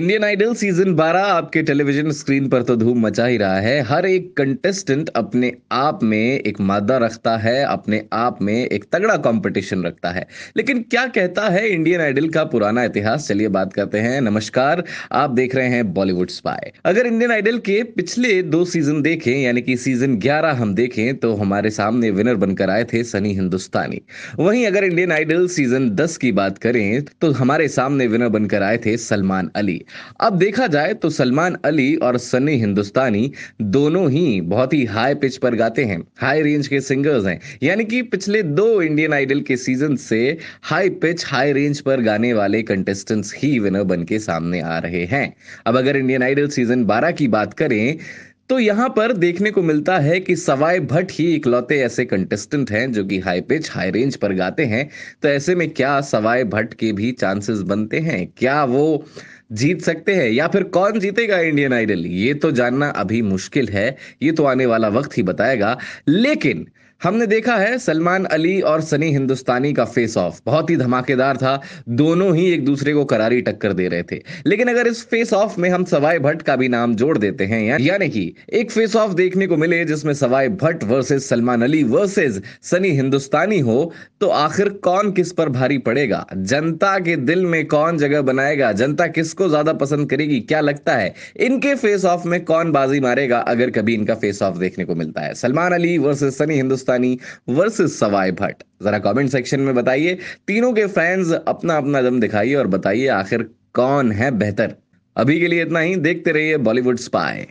Indian idol season 12 आपके television screen पर तो धूम मचा ही रहा है हर एक कंटेस्टेंट अपने आप में एक मादा रखता है अपने आप में एक तगड़ा कंपटीशन रखता है लेकिन क्या कहता है इंडियन आइडल का पुराना इतिहास चलिए बात करते हैं नमस्कार आप देख रहे हैं बॉलीवुड स्पाई अगर इंडियन आइडल के पिछले दो सीजन देखें यानी कि सीजन ग्यारह हम देखें तो हमारे सामने विनर बनकर आए थे सनी हिंदुस्तानी वहीं अगर इंडियन आइडल सीजन दस की बात करें तो हमारे सामने विनर बनकर आए थे सलमान अली अब देखा जाए तो सलमान अली और सनी हिंदुस्तानी दोनों ही बहुत ही हाई पिच पर गाते हैं हाई रेंज के सिंगर्स हैं यानी कि पिछले दो इंडियन आइडल के सीजन से हाई पिच हाई रेंज पर गाने वाले कंटेस्टेंट्स ही विनर बन के सामने आ रहे हैं अब अगर इंडियन आइडल सीजन 12 की बात करें तो यहां पर देखने को मिलता है कि सवाय भट्ट ही इकलौते ऐसे कंटेस्टेंट हैं जो कि हाई पिच हाई रेंज पर गाते हैं तो ऐसे में क्या सवाय भट्ट के भी चांसेस बनते हैं क्या वो जीत सकते हैं या फिर कौन जीतेगा इंडियन आइडल ये तो जानना अभी मुश्किल है ये तो आने वाला वक्त ही बताएगा लेकिन हमने देखा है सलमान अली और सनी हिंदुस्तानी का फेस ऑफ बहुत ही धमाकेदार था दोनों ही एक दूसरे को करारी टक्कर दे रहे थे लेकिन अगर इस फेस ऑफ में हम सवाई भट्ट का भी नाम जोड़ देते हैं या, यानी कि एक फेस ऑफ देखने को मिले जिसमें सवाई भट्ट वर्सेस सलमान अली वर्सेस सनी हिंदुस्तानी हो तो आखिर कौन किस पर भारी पड़ेगा जनता के दिल में कौन जगह बनाएगा जनता किसको किसको ज्यादा पसंद करेगी क्या लगता है इनके फेस ऑफ में कौन बाजी मारेगा अगर कभी इनका फेस ऑफ देखने को मिलता है सलमान अली वर्सेस सनी हिंदुस्तानी वर्सेस सवाई भट्ट जरा कमेंट सेक्शन में बताइए तीनों के फैंस अपना अपना दम दिखाइए और बताइए आखिर कौन है बेहतर अभी के लिए इतना ही देखते रहिए बॉलीवुड स्पाई